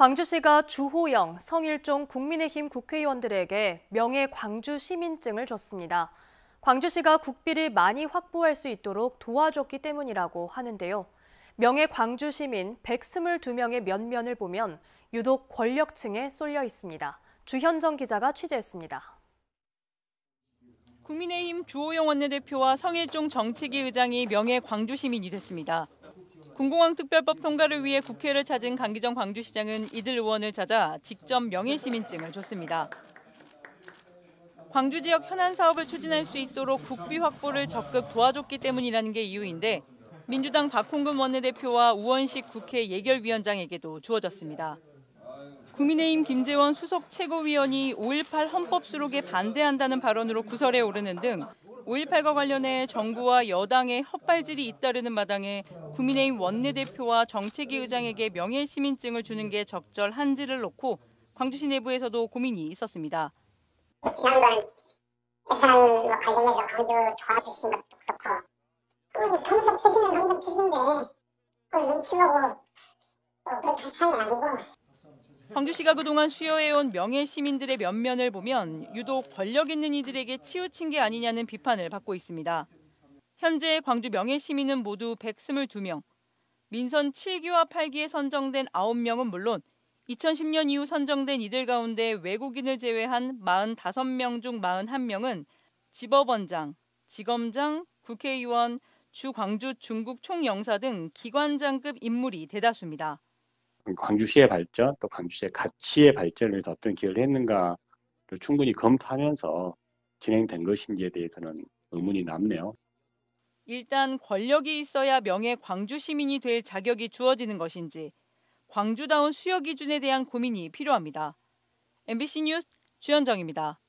광주시가 주호영, 성일종 국민의힘 국회의원들에게 명예 광주 시민증을 줬습니다. 광주시가 국비를 많이 확보할 수 있도록 도와줬기 때문이라고 하는데요. 명예 광주 시민 122명의 면면을 보면 유독 권력층에 쏠려 있습니다. 주현정 기자가 취재했습니다. 국민의힘 주호영 원내대표와 성일종 정치기 의장이 명예 광주 시민이 됐습니다. 군공항 특별법 통과를 위해 국회를 찾은 강기정 광주시장은 이들 의원을 찾아 직접 명예시민증을 줬습니다. 광주 지역 현안 사업을 추진할 수 있도록 국비 확보를 적극 도와줬기 때문이라는 게 이유인데 민주당 박홍근 원내대표와 우원식 국회 예결위원장에게도 주어졌습니다. 국민의힘 김재원 수석 최고위원이 5.18 헌법 수록에 반대한다는 발언으로 구설에 오르는 등 5.18과 관련해 정부와 여당의 헛발질이 잇따르는 마당에 국민의힘 원내대표와 정책위 의장에게 명예시민증을 주는 게 적절한지를 놓고 광주시 내부에서도 고민이 있었습니다. 지난번 예산 관련해서 광주 조합주신 것도 그렇고 계속 계시는 감독 계신데 그걸 눈치 보고 또 그렇게 차이 아니고 광주시가 그동안 수여해온 명예 시민들의 면면을 보면 유독 권력 있는 이들에게 치우친 게 아니냐는 비판을 받고 있습니다. 현재 광주 명예 시민은 모두 122명, 민선 7기와 8기에 선정된 9명은 물론 2010년 이후 선정된 이들 가운데 외국인을 제외한 45명 중 41명은 지법원장 지검장, 국회의원, 주광주 중국 총영사 등 기관장급 인물이 대다수입니다. 광주시의 발전 또 광주시의 가치의 발전을 더 어떤 기여를 했는가를 충분히 검토하면서 진행된 것인지에 대해서는 의문이 남네요. 일단 권력이 있어야 명예 광주 시민이 될 자격이 주어지는 것인지 광주다운 수여 기준에 대한 고민이 필요합니다. MBC 뉴스 주현정입니다.